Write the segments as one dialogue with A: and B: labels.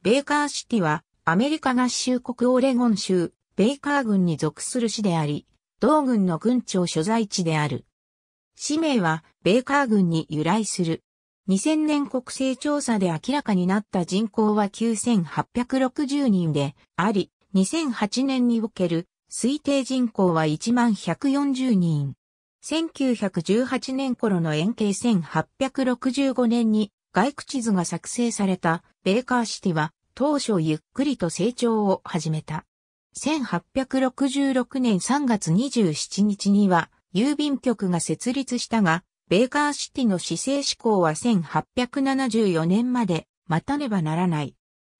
A: ベイカーシティは、アメリカ合衆国オレゴン州、ベイカー郡に属する市であり、同郡の郡庁所在地である。市名は、ベイカー郡に由来する。2000年国勢調査で明らかになった人口は9860人であり、2008年における推定人口は1140人。1918年頃の円形1865年に外区地図が作成されたベーカーシティは当初ゆっくりと成長を始めた。1866年3月27日には郵便局が設立したが、ベーカーシティの市政施行は1874年まで待たねばならない。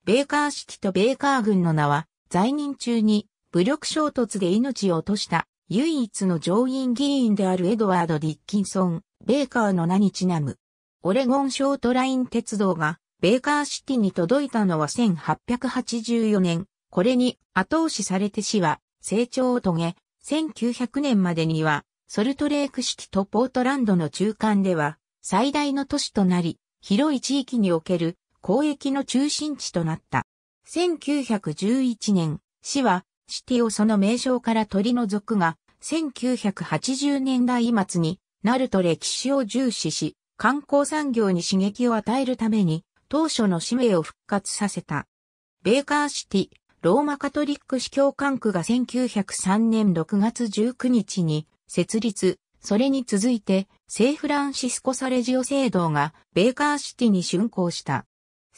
A: ベーカーシティとベーカー軍の名は在任中に武力衝突で命を落とした唯一の上院議員であるエドワード・ディッキンソン、ベーカーの名にちなむ。オレゴンショートライン鉄道がベーカーシティに届いたのは1884年。これに後押しされて市は成長を遂げ、1900年までにはソルトレークシティとポートランドの中間では最大の都市となり、広い地域における交易の中心地となった。1911年、市はシティをその名称から取り除くが、1980年代末になると歴史を重視し、観光産業に刺激を与えるために、当初の使命を復活させた。ベーカーシティ、ローマカトリック司教管区が1903年6月19日に設立、それに続いて、セーフランシスコサレジオ聖堂がベーカーシティに竣工した。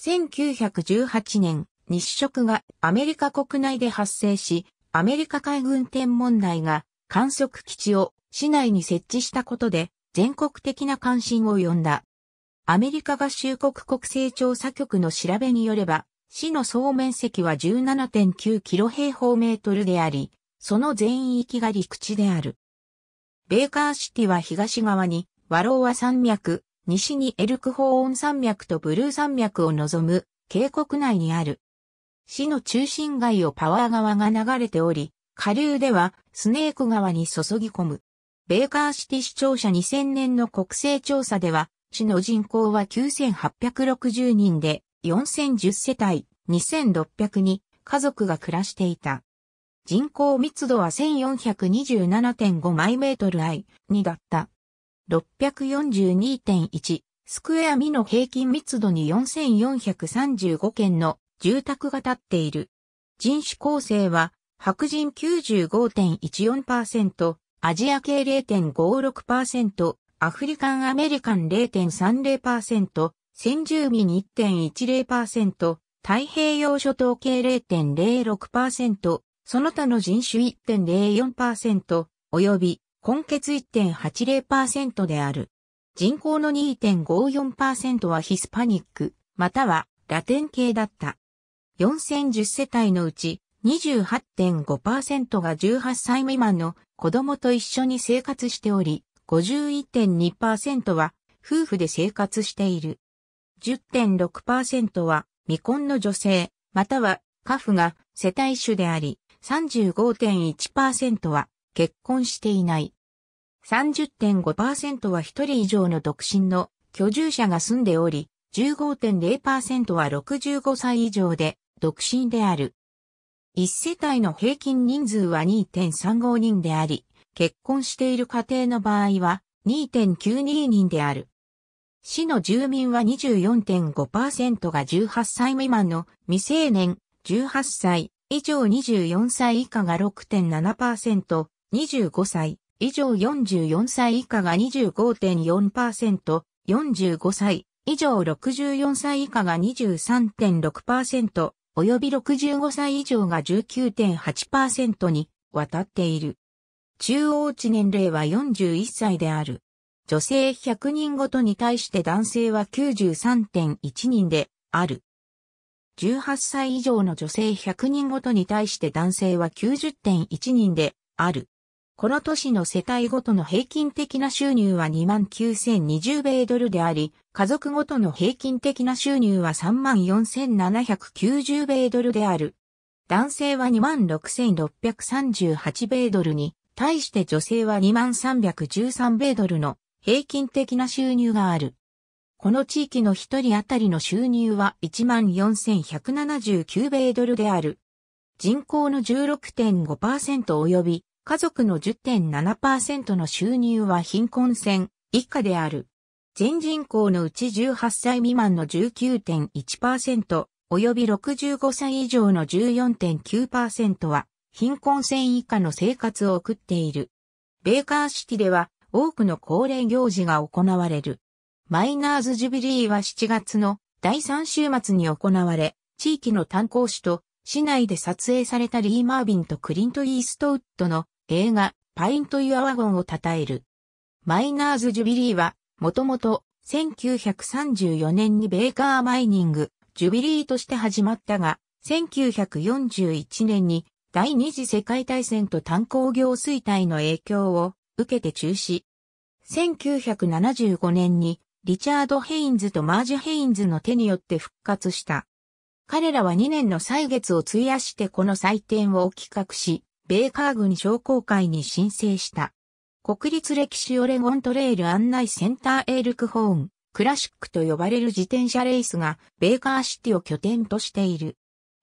A: 1918年、日食がアメリカ国内で発生し、アメリカ海軍天文台が観測基地を市内に設置したことで全国的な関心を呼んだ。アメリカ合衆国国勢調査局の調べによれば、市の総面積は17.9キロ平方メートルであり、その全域が陸地である。ベーカーシティは東側に、ワローア山脈、西にエルクホーン山脈とブルー山脈を望む、渓谷内にある。市の中心街をパワー川が流れており、下流ではスネーク川に注ぎ込む。ベーカーシティ市庁舎2000年の国勢調査では、市の人口は9860人で、4010世帯2600に家族が暮らしていた。人口密度は1427.5マイメートル I2 だった。642.1スクエアミの平均密度に4435件の住宅が建っている。人種構成は白人95.14%、アジア系0.56%、アフリカンアメリカン0.30%、先住民1.10%、太平洋諸島系0.06%、その他の人種1.04%、及び、根血1.80%である。人口の2.54%はヒスパニック、またはラテン系だった。4010世帯のうち28.5%が18歳未満の子供と一緒に生活しており、51.2%は夫婦で生活している。10.6%は未婚の女性、または家父が世帯主であり、35.1%は結婚していない。30.5%は一人以上の独身の居住者が住んでおり、15.0%は65歳以上で独身である。一世帯の平均人数は2.35人であり、結婚している家庭の場合は2.92人である。市の住民は24.5%が18歳未満の未成年、18歳以上24歳以下が6.7%、25歳以上44歳以下が25.4%、45歳以上64歳以下が23.6%、及び65歳以上が19.8%にわたっている。中央値年齢は41歳である。女性100人ごとに対して男性は93.1人である。18歳以上の女性100人ごとに対して男性は90.1人である。この都市の世帯ごとの平均的な収入は29,020米ドルであり、家族ごとの平均的な収入は34,790米ドルである。男性は26,638米ドルに、対して女性は2313米ドルの平均的な収入がある。この地域の一人当たりの収入は14,179米ドルである。人口の16.5%及び家族の10.7%の収入は貧困線以下である。全人口のうち18歳未満の19.1%、及び65歳以上の14.9%は貧困線以下の生活を送っている。ベーカーシティでは多くの恒例行事が行われる。マイナーズジュビリーは7月の第3週末に行われ、地域の炭鉱主と市内で撮影されたリー・マービンとクリント・イーストウッドの映画パイント・ユア・ワゴンを称える。マイナーズ・ジュビリーは、もともと1934年にベーカー・マイニング、ジュビリーとして始まったが、1941年に第二次世界大戦と炭鉱業衰退の影響を受けて中止。1975年にリチャード・ヘインズとマージ・ヘインズの手によって復活した。彼らは2年の歳月を費やしてこの祭典を企画し、米カー軍商工会に申請した。国立歴史オレゴントレイル案内センターエールクホーン、クラシックと呼ばれる自転車レースが、ベーカーシティを拠点としている。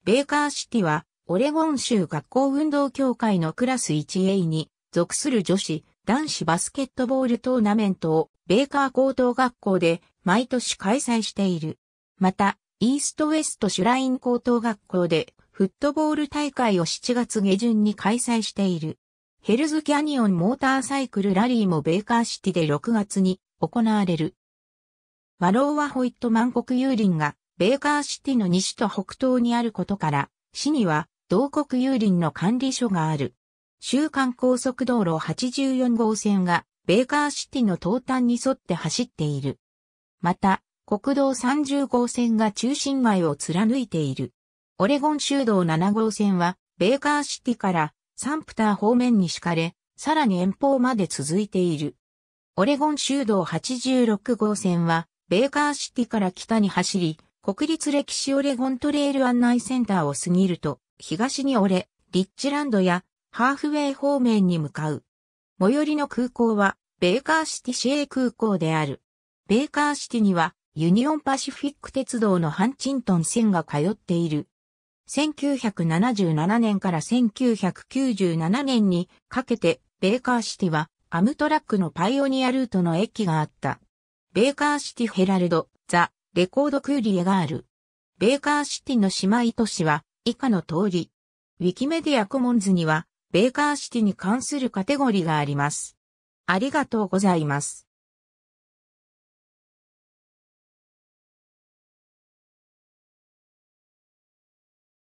A: ベーカーシティは、オレゴン州学校運動協会のクラス 1A に属する女子、男子バスケットボールトーナメントを、ベーカー高等学校で毎年開催している。また、イーストウェストシュライン高等学校でフットボール大会を7月下旬に開催している。ヘルズキャニオンモーターサイクルラリーもベーカーシティで6月に行われる。ワローワホイットマン国有林がベーカーシティの西と北東にあることから、市には同国有林の管理所がある。週間高速道路84号線がベーカーシティの東端に沿って走っている。また、国道30号線が中心街を貫いている。オレゴン州道7号線は、ベーカーシティからサンプター方面に敷かれ、さらに遠方まで続いている。オレゴン州道86号線は、ベーカーシティから北に走り、国立歴史オレゴントレール案内センターを過ぎると、東に折れ、リッチランドやハーフウェイ方面に向かう。最寄りの空港は、ベーカーシティ市営空港である。ベーカーシティには、ユニオンパシフィック鉄道のハンチントン線が通っている。1977年から1997年にかけて、ベーカーシティはアムトラックのパイオニアルートの駅があった。ベーカーシティヘラルド、ザ、レコードクーリエがある。ベーカーシティの姉妹都市は以下の通り。ウィキメディアコモンズには、ベーカーシティに関するカテゴリーがあります。ありがとうございます。